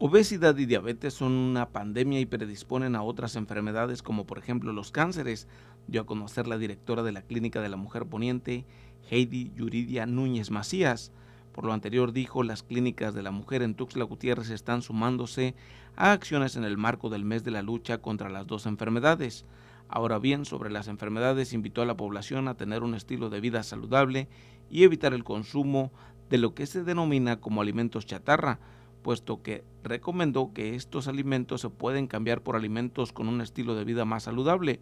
Obesidad y diabetes son una pandemia y predisponen a otras enfermedades como por ejemplo los cánceres, dio a conocer la directora de la Clínica de la Mujer Poniente, Heidi Yuridia Núñez Macías. Por lo anterior dijo, las clínicas de la mujer en Tuxtla Gutiérrez están sumándose a acciones en el marco del mes de la lucha contra las dos enfermedades. Ahora bien, sobre las enfermedades invitó a la población a tener un estilo de vida saludable y evitar el consumo de lo que se denomina como alimentos chatarra, puesto que recomendó que estos alimentos se pueden cambiar por alimentos con un estilo de vida más saludable.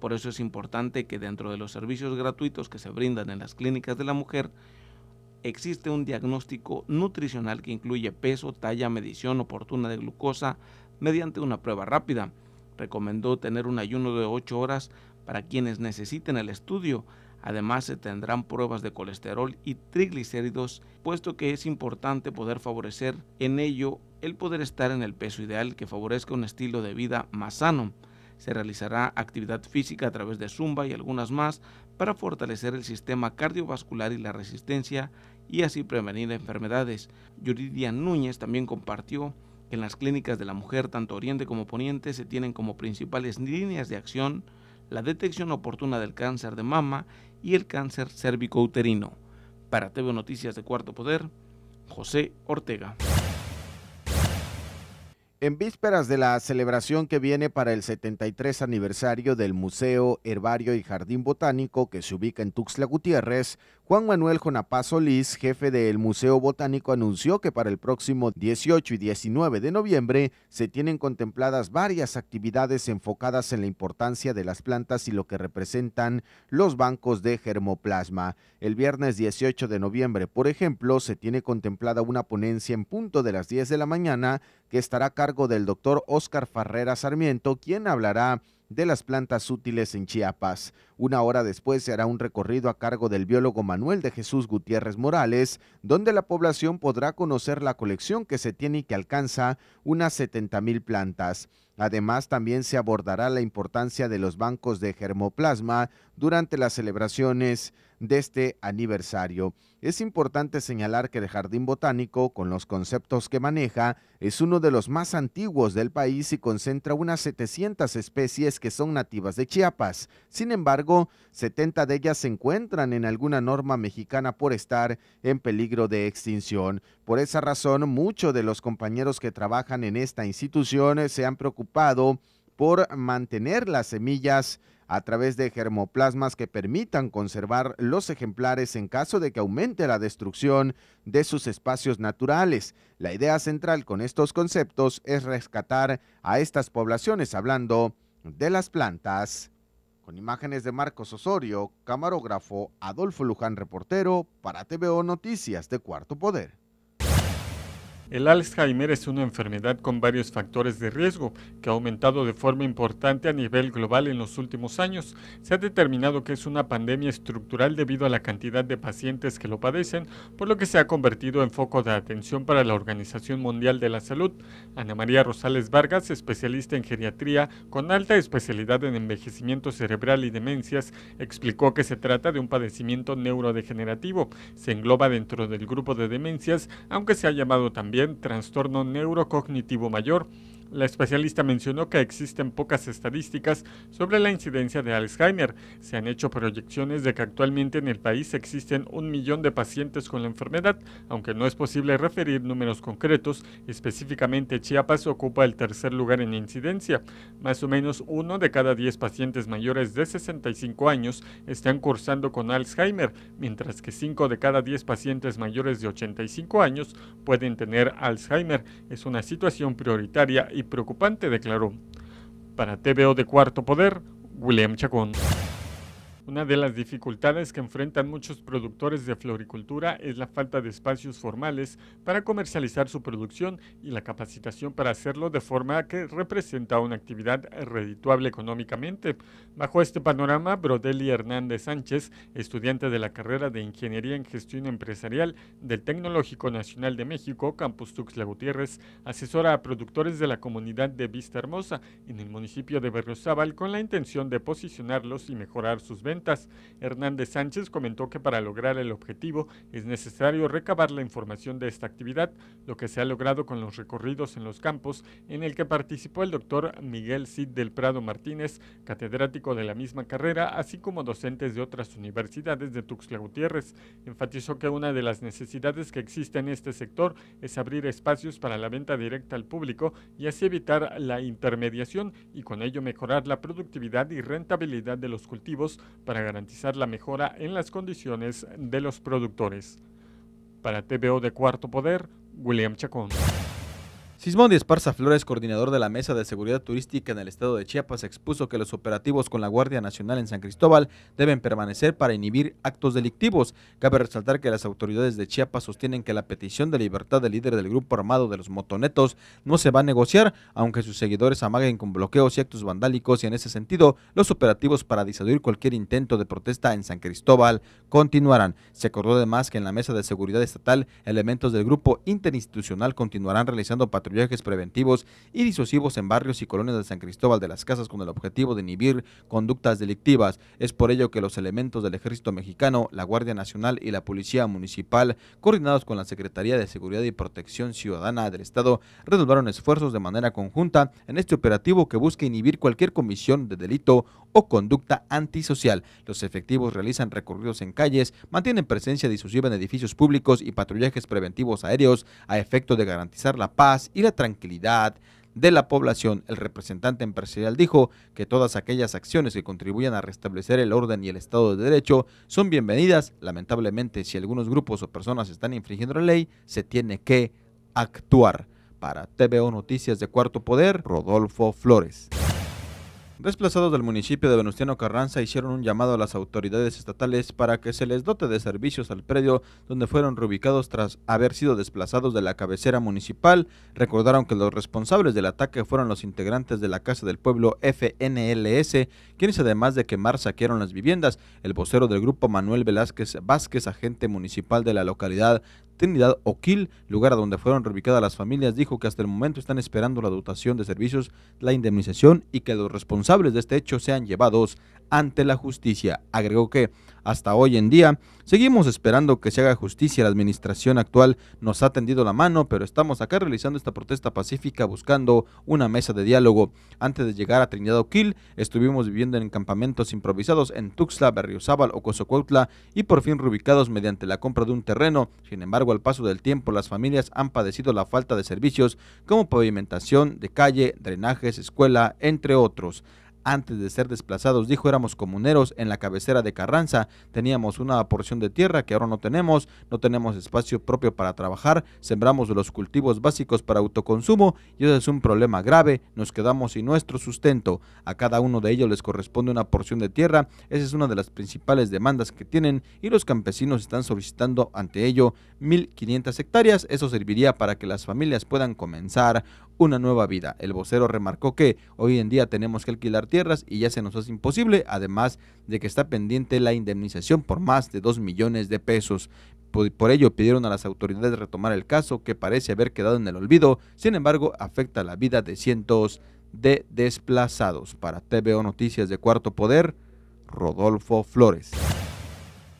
Por eso es importante que dentro de los servicios gratuitos que se brindan en las clínicas de la mujer, existe un diagnóstico nutricional que incluye peso, talla, medición oportuna de glucosa mediante una prueba rápida. Recomendó tener un ayuno de 8 horas para quienes necesiten el estudio, Además, se tendrán pruebas de colesterol y triglicéridos, puesto que es importante poder favorecer en ello el poder estar en el peso ideal que favorezca un estilo de vida más sano. Se realizará actividad física a través de zumba y algunas más para fortalecer el sistema cardiovascular y la resistencia y así prevenir enfermedades. Yuridia Núñez también compartió que en las clínicas de la mujer, tanto oriente como poniente, se tienen como principales líneas de acción la detección oportuna del cáncer de mama y el cáncer cérvico-uterino. Para TV Noticias de Cuarto Poder, José Ortega. En vísperas de la celebración que viene para el 73 aniversario del Museo Herbario y Jardín Botánico que se ubica en Tuxtla Gutiérrez, Juan Manuel Jonapaz Solís, jefe del Museo Botánico, anunció que para el próximo 18 y 19 de noviembre se tienen contempladas varias actividades enfocadas en la importancia de las plantas y lo que representan los bancos de germoplasma. El viernes 18 de noviembre, por ejemplo, se tiene contemplada una ponencia en punto de las 10 de la mañana que estará a cargo del doctor Oscar Farrera Sarmiento, quien hablará de las plantas útiles en Chiapas. Una hora después se hará un recorrido a cargo del biólogo Manuel de Jesús Gutiérrez Morales, donde la población podrá conocer la colección que se tiene y que alcanza unas 70 mil plantas. Además, también se abordará la importancia de los bancos de germoplasma durante las celebraciones de este aniversario. Es importante señalar que el Jardín Botánico, con los conceptos que maneja, es uno de los más antiguos del país y concentra unas 700 especies que son nativas de Chiapas. Sin embargo, 70 de ellas se encuentran en alguna norma mexicana por estar en peligro de extinción. Por esa razón, muchos de los compañeros que trabajan en esta institución eh, se han preocupado por mantener las semillas a través de germoplasmas que permitan conservar los ejemplares en caso de que aumente la destrucción de sus espacios naturales. La idea central con estos conceptos es rescatar a estas poblaciones hablando de las plantas. Con imágenes de Marcos Osorio, camarógrafo Adolfo Luján, reportero para TVO Noticias de Cuarto Poder. El Alzheimer es una enfermedad con varios factores de riesgo que ha aumentado de forma importante a nivel global en los últimos años. Se ha determinado que es una pandemia estructural debido a la cantidad de pacientes que lo padecen, por lo que se ha convertido en foco de atención para la Organización Mundial de la Salud. Ana María Rosales Vargas, especialista en geriatría con alta especialidad en envejecimiento cerebral y demencias, explicó que se trata de un padecimiento neurodegenerativo. Se engloba dentro del grupo de demencias, aunque se ha llamado también trastorno neurocognitivo mayor, la especialista mencionó que existen pocas estadísticas sobre la incidencia de Alzheimer. Se han hecho proyecciones de que actualmente en el país existen un millón de pacientes con la enfermedad, aunque no es posible referir números concretos. Específicamente, Chiapas ocupa el tercer lugar en incidencia. Más o menos uno de cada diez pacientes mayores de 65 años están cursando con Alzheimer, mientras que cinco de cada diez pacientes mayores de 85 años pueden tener Alzheimer. Es una situación prioritaria y preocupante, declaró. Para TVO de Cuarto Poder, William Chacón. Una de las dificultades que enfrentan muchos productores de floricultura es la falta de espacios formales para comercializar su producción y la capacitación para hacerlo de forma que representa una actividad redituable económicamente. Bajo este panorama, Brodeli Hernández Sánchez, estudiante de la carrera de Ingeniería en Gestión Empresarial del Tecnológico Nacional de México, Campus Tuxla Gutiérrez, asesora a productores de la comunidad de Vista Hermosa en el municipio de Berriozábal con la intención de posicionarlos y mejorar sus ventas Hernández Sánchez, comentó que para lograr el objetivo es necesario recabar la información de esta actividad, lo que se ha logrado con los recorridos en los campos en el que participó el doctor Miguel Cid del Prado Martínez, catedrático de la misma carrera, así como docentes de otras universidades de Tuxtla Gutiérrez. Enfatizó que una de las necesidades que existe en este sector es abrir espacios para la venta directa al público y así evitar la intermediación y con ello mejorar la productividad y rentabilidad de los cultivos para garantizar la mejora en las condiciones de los productores. Para TVO de Cuarto Poder, William Chacón. Sismondi Esparza Flores, coordinador de la Mesa de Seguridad Turística en el estado de Chiapas, expuso que los operativos con la Guardia Nacional en San Cristóbal deben permanecer para inhibir actos delictivos. Cabe resaltar que las autoridades de Chiapas sostienen que la petición de libertad del líder del grupo armado de los motonetos no se va a negociar, aunque sus seguidores amaguen con bloqueos y actos vandálicos y en ese sentido los operativos para disuadir cualquier intento de protesta en San Cristóbal continuarán. Se acordó además que en la Mesa de Seguridad Estatal elementos del grupo interinstitucional continuarán realizando patrullas patrullajes preventivos y disuasivos en barrios y colonias de San Cristóbal de las Casas con el objetivo de inhibir conductas delictivas. Es por ello que los elementos del Ejército Mexicano, la Guardia Nacional y la Policía Municipal, coordinados con la Secretaría de Seguridad y Protección Ciudadana del Estado, redoblaron esfuerzos de manera conjunta en este operativo que busca inhibir cualquier comisión de delito o conducta antisocial. Los efectivos realizan recorridos en calles, mantienen presencia disuasiva en edificios públicos y patrullajes preventivos aéreos a efecto de garantizar la paz y y la tranquilidad de la población. El representante empresarial dijo que todas aquellas acciones que contribuyan a restablecer el orden y el Estado de Derecho son bienvenidas. Lamentablemente, si algunos grupos o personas están infringiendo la ley, se tiene que actuar. Para TVO Noticias de Cuarto Poder, Rodolfo Flores. Desplazados del municipio de Venustiano Carranza hicieron un llamado a las autoridades estatales para que se les dote de servicios al predio donde fueron reubicados tras haber sido desplazados de la cabecera municipal. Recordaron que los responsables del ataque fueron los integrantes de la Casa del Pueblo FNLS, quienes además de quemar saquearon las viviendas. El vocero del grupo Manuel Velázquez Vázquez, agente municipal de la localidad, Trinidad Oquil, lugar a donde fueron reubicadas las familias, dijo que hasta el momento están esperando la dotación de servicios, la indemnización y que los responsables de este hecho sean llevados ante la justicia. Agregó que hasta hoy en día Seguimos esperando que se haga justicia. La administración actual nos ha tendido la mano, pero estamos acá realizando esta protesta pacífica buscando una mesa de diálogo. Antes de llegar a Trinidad Oquil, estuvimos viviendo en campamentos improvisados en Tuxtla, Berriozábal o Cozocuautla y por fin reubicados mediante la compra de un terreno. Sin embargo, al paso del tiempo, las familias han padecido la falta de servicios como pavimentación de calle, drenajes, escuela, entre otros. Antes de ser desplazados, dijo, éramos comuneros en la cabecera de Carranza, teníamos una porción de tierra que ahora no tenemos, no tenemos espacio propio para trabajar, sembramos los cultivos básicos para autoconsumo y eso es un problema grave, nos quedamos sin nuestro sustento. A cada uno de ellos les corresponde una porción de tierra, esa es una de las principales demandas que tienen y los campesinos están solicitando ante ello 1.500 hectáreas, eso serviría para que las familias puedan comenzar una nueva vida. El vocero remarcó que hoy en día tenemos que alquilar tierras y ya se nos hace imposible, además de que está pendiente la indemnización por más de 2 millones de pesos. Por ello pidieron a las autoridades retomar el caso que parece haber quedado en el olvido, sin embargo afecta la vida de cientos de desplazados. Para TVO Noticias de Cuarto Poder, Rodolfo Flores.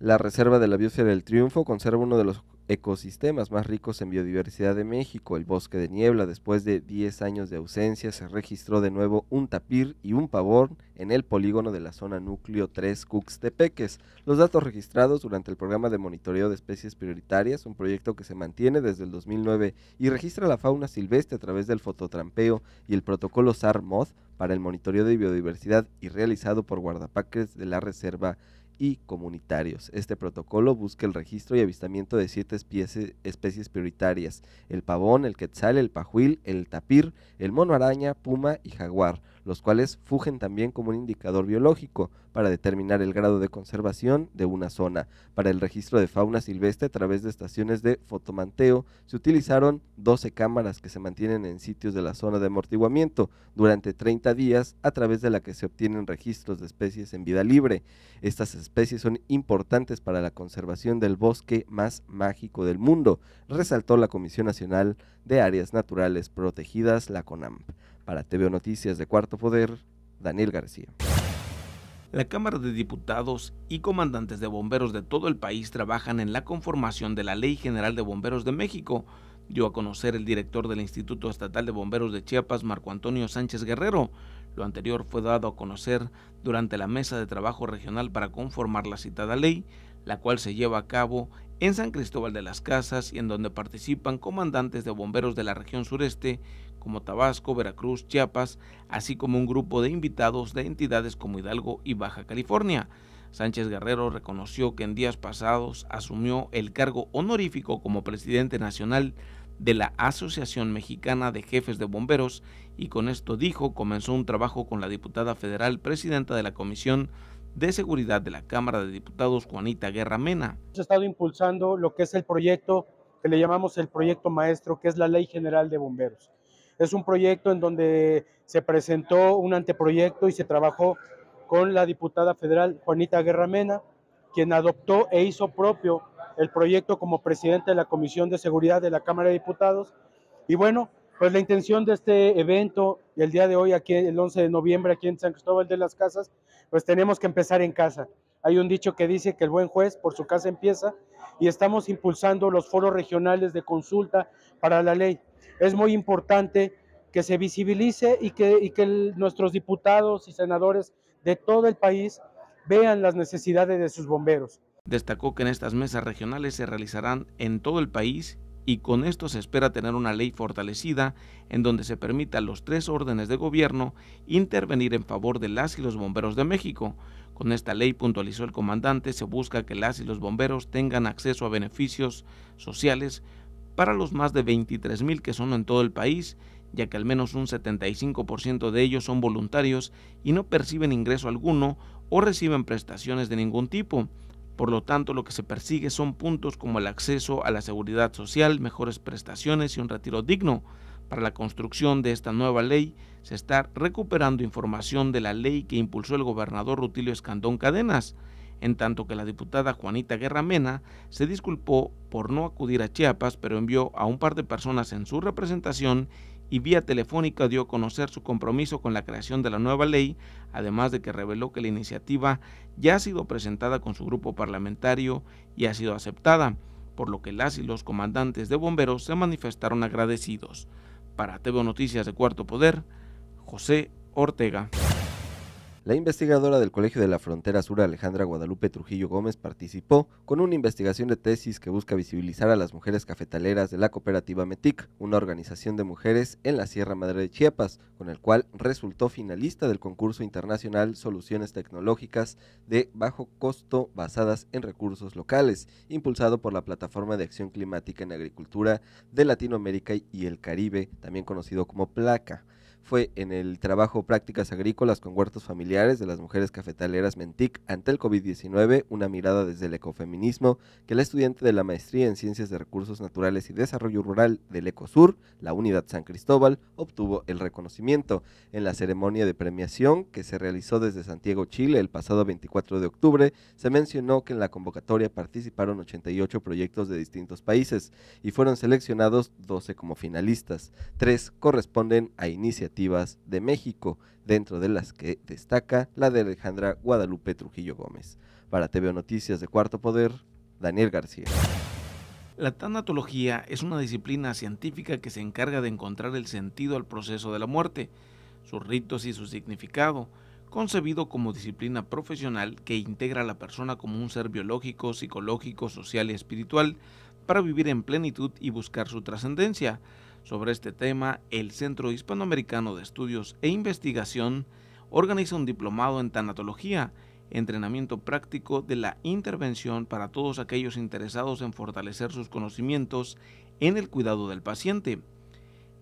La reserva de la biosfera del Triunfo conserva uno de los ecosistemas más ricos en biodiversidad de México, el bosque de niebla, después de 10 años de ausencia, se registró de nuevo un tapir y un pavor en el polígono de la zona núcleo 3 Cuxtepeques. Los datos registrados durante el programa de monitoreo de especies prioritarias, un proyecto que se mantiene desde el 2009 y registra la fauna silvestre a través del fototrampeo y el protocolo sar para el monitoreo de biodiversidad y realizado por guardapacres de la reserva y comunitarios. Este protocolo busca el registro y avistamiento de siete especies, prioritarias, el pavón, el quetzal, el pajuil, el tapir, el mono araña, puma y jaguar los cuales fugen también como un indicador biológico para determinar el grado de conservación de una zona. Para el registro de fauna silvestre a través de estaciones de fotomanteo se utilizaron 12 cámaras que se mantienen en sitios de la zona de amortiguamiento durante 30 días a través de la que se obtienen registros de especies en vida libre. Estas especies son importantes para la conservación del bosque más mágico del mundo, resaltó la Comisión Nacional de Áreas Naturales Protegidas, la CONAMP. Para TV Noticias de Cuarto Poder, Daniel García. La Cámara de Diputados y comandantes de bomberos de todo el país trabajan en la conformación de la Ley General de Bomberos de México, dio a conocer el director del Instituto Estatal de Bomberos de Chiapas, Marco Antonio Sánchez Guerrero. Lo anterior fue dado a conocer durante la mesa de trabajo regional para conformar la citada ley, la cual se lleva a cabo en San Cristóbal de las Casas y en donde participan comandantes de bomberos de la región sureste como Tabasco, Veracruz, Chiapas, así como un grupo de invitados de entidades como Hidalgo y Baja California. Sánchez Guerrero reconoció que en días pasados asumió el cargo honorífico como presidente nacional de la Asociación Mexicana de Jefes de Bomberos y con esto dijo comenzó un trabajo con la diputada federal presidenta de la Comisión de Seguridad de la Cámara de Diputados, Juanita Guerra Mena. Hemos estado impulsando lo que es el proyecto que le llamamos el proyecto maestro, que es la Ley General de Bomberos. Es un proyecto en donde se presentó un anteproyecto y se trabajó con la diputada federal Juanita Guerra Mena, quien adoptó e hizo propio el proyecto como presidente de la Comisión de Seguridad de la Cámara de Diputados. Y bueno, pues la intención de este evento el día de hoy, aquí el 11 de noviembre, aquí en San Cristóbal de las Casas, pues tenemos que empezar en casa. Hay un dicho que dice que el buen juez por su casa empieza y estamos impulsando los foros regionales de consulta para la ley. Es muy importante que se visibilice y que, nuestros diputados y senadores de todo el país vean las necesidades de sus bomberos. Destacó que en estas mesas regionales se realizarán en todo el país y con esto se espera tener una ley fortalecida en donde se permita a los tres órdenes de gobierno intervenir en favor de las y los bomberos de México. Con esta ley, puntualizó el comandante, se busca que las y los bomberos tengan acceso a beneficios sociales para los más de 23 mil que son en todo el país, ya que al menos un 75% de ellos son voluntarios y no perciben ingreso alguno o reciben prestaciones de ningún tipo. Por lo tanto, lo que se persigue son puntos como el acceso a la seguridad social, mejores prestaciones y un retiro digno. Para la construcción de esta nueva ley se está recuperando información de la ley que impulsó el gobernador Rutilio Escandón Cadenas, en tanto que la diputada Juanita Guerra Mena se disculpó por no acudir a Chiapas, pero envió a un par de personas en su representación y vía telefónica dio a conocer su compromiso con la creación de la nueva ley, además de que reveló que la iniciativa ya ha sido presentada con su grupo parlamentario y ha sido aceptada, por lo que las y los comandantes de bomberos se manifestaron agradecidos. Para TV Noticias de Cuarto Poder, José Ortega. La investigadora del Colegio de la Frontera Sur, Alejandra Guadalupe Trujillo Gómez, participó con una investigación de tesis que busca visibilizar a las mujeres cafetaleras de la cooperativa METIC, una organización de mujeres en la Sierra Madre de Chiapas, con el cual resultó finalista del concurso internacional Soluciones Tecnológicas de Bajo Costo Basadas en Recursos Locales, impulsado por la Plataforma de Acción Climática en Agricultura de Latinoamérica y el Caribe, también conocido como PLACA fue en el trabajo Prácticas Agrícolas con Huertos Familiares de las Mujeres Cafetaleras Mentic ante el COVID-19, una mirada desde el ecofeminismo, que la estudiante de la Maestría en Ciencias de Recursos Naturales y Desarrollo Rural del Ecosur, la Unidad San Cristóbal, obtuvo el reconocimiento en la ceremonia de premiación que se realizó desde Santiago, Chile, el pasado 24 de octubre. Se mencionó que en la convocatoria participaron 88 proyectos de distintos países y fueron seleccionados 12 como finalistas. Tres corresponden a iniciativas de México, dentro de las que destaca la de Alejandra Guadalupe Trujillo Gómez. Para TV Noticias de Cuarto Poder, Daniel García. La tanatología es una disciplina científica que se encarga de encontrar el sentido al proceso de la muerte, sus ritos y su significado, concebido como disciplina profesional que integra a la persona como un ser biológico, psicológico, social y espiritual para vivir en plenitud y buscar su trascendencia. Sobre este tema, el Centro Hispanoamericano de Estudios e Investigación organiza un diplomado en tanatología, entrenamiento práctico de la intervención para todos aquellos interesados en fortalecer sus conocimientos en el cuidado del paciente.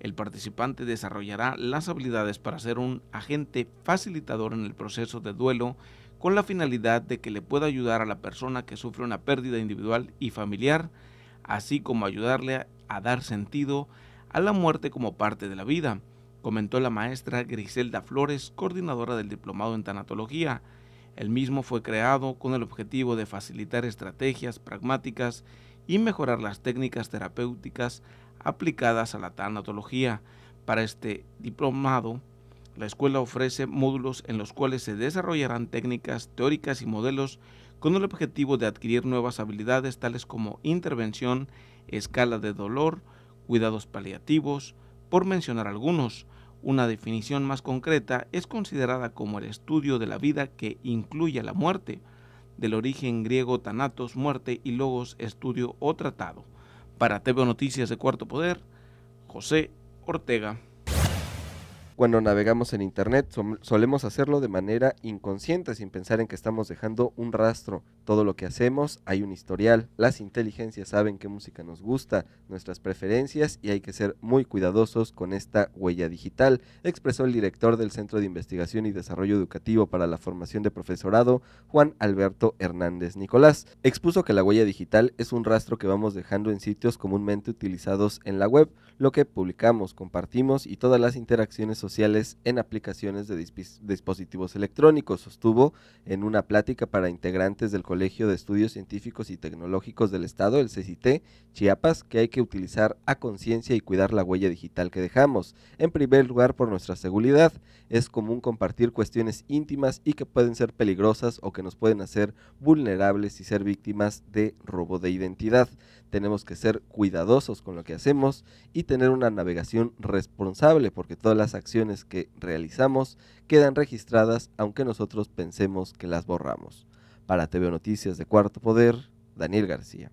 El participante desarrollará las habilidades para ser un agente facilitador en el proceso de duelo con la finalidad de que le pueda ayudar a la persona que sufre una pérdida individual y familiar, así como ayudarle a dar sentido a la muerte como parte de la vida, comentó la maestra Griselda Flores, coordinadora del diplomado en tanatología. El mismo fue creado con el objetivo de facilitar estrategias pragmáticas y mejorar las técnicas terapéuticas aplicadas a la tanatología. Para este diplomado, la escuela ofrece módulos en los cuales se desarrollarán técnicas teóricas y modelos con el objetivo de adquirir nuevas habilidades tales como intervención, escala de dolor, cuidados paliativos, por mencionar algunos. Una definición más concreta es considerada como el estudio de la vida que incluye la muerte, del origen griego tanatos, muerte y logos, estudio o tratado. Para TV Noticias de Cuarto Poder, José Ortega. Cuando navegamos en Internet solemos hacerlo de manera inconsciente sin pensar en que estamos dejando un rastro, todo lo que hacemos, hay un historial, las inteligencias saben qué música nos gusta, nuestras preferencias y hay que ser muy cuidadosos con esta huella digital, expresó el director del Centro de Investigación y Desarrollo Educativo para la Formación de Profesorado, Juan Alberto Hernández Nicolás. Expuso que la huella digital es un rastro que vamos dejando en sitios comúnmente utilizados en la web, lo que publicamos, compartimos y todas las interacciones sociales en aplicaciones de dispositivos electrónicos, sostuvo en una plática para integrantes del colegio Colegio de Estudios Científicos y Tecnológicos del Estado, el CCT, Chiapas, que hay que utilizar a conciencia y cuidar la huella digital que dejamos. En primer lugar, por nuestra seguridad. Es común compartir cuestiones íntimas y que pueden ser peligrosas o que nos pueden hacer vulnerables y ser víctimas de robo de identidad. Tenemos que ser cuidadosos con lo que hacemos y tener una navegación responsable porque todas las acciones que realizamos quedan registradas aunque nosotros pensemos que las borramos. Para TV Noticias de Cuarto Poder, Daniel García.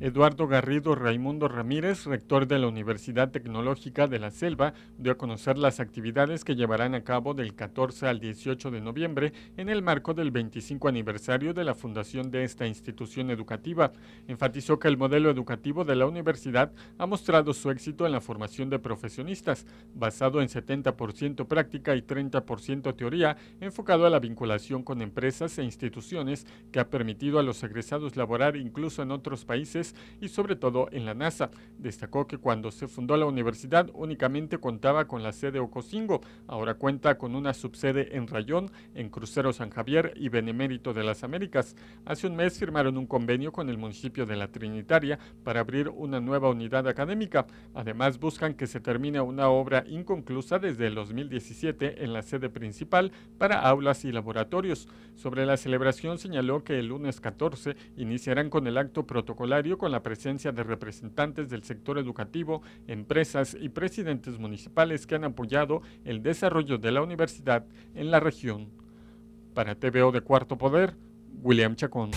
Eduardo Garrido Raimundo Ramírez, rector de la Universidad Tecnológica de la Selva, dio a conocer las actividades que llevarán a cabo del 14 al 18 de noviembre en el marco del 25 aniversario de la fundación de esta institución educativa. Enfatizó que el modelo educativo de la universidad ha mostrado su éxito en la formación de profesionistas, basado en 70% práctica y 30% teoría, enfocado a la vinculación con empresas e instituciones que ha permitido a los egresados laborar incluso en otros países y sobre todo en la NASA. Destacó que cuando se fundó la universidad únicamente contaba con la sede Ocosingo, ahora cuenta con una subsede en Rayón, en Crucero San Javier y Benemérito de las Américas. Hace un mes firmaron un convenio con el municipio de La Trinitaria para abrir una nueva unidad académica. Además buscan que se termine una obra inconclusa desde el 2017 en la sede principal para aulas y laboratorios. Sobre la celebración señaló que el lunes 14 iniciarán con el acto protocolario con la presencia de representantes del sector educativo, empresas y presidentes municipales que han apoyado el desarrollo de la universidad en la región. Para TVO de Cuarto Poder, William Chacón.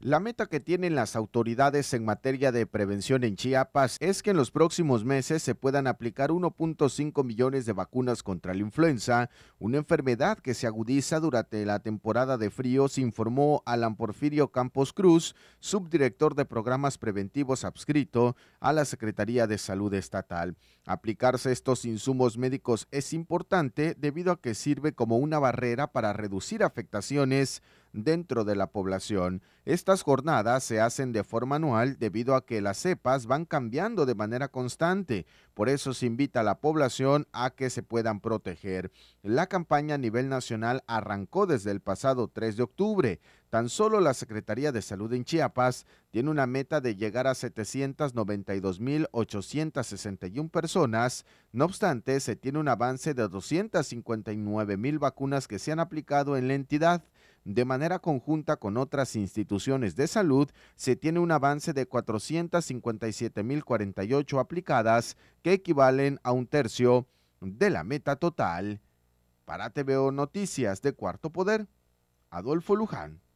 La meta que tienen las autoridades en materia de prevención en Chiapas es que en los próximos meses se puedan aplicar 1.5 millones de vacunas contra la influenza, una enfermedad que se agudiza durante la temporada de frío, informó Alan Porfirio Campos Cruz, subdirector de programas preventivos adscrito a la Secretaría de Salud Estatal. Aplicarse estos insumos médicos es importante debido a que sirve como una barrera para reducir afectaciones dentro de la población. Estas jornadas se hacen de forma anual debido a que las cepas van cambiando de manera constante. Por eso se invita a la población a que se puedan proteger. La campaña a nivel nacional arrancó desde el pasado 3 de octubre. Tan solo la Secretaría de Salud en Chiapas tiene una meta de llegar a 792.861 personas. No obstante, se tiene un avance de 259.000 vacunas que se han aplicado en la entidad de manera conjunta con otras instituciones de salud, se tiene un avance de 457.048 aplicadas, que equivalen a un tercio de la meta total. Para TVO Noticias de Cuarto Poder, Adolfo Luján.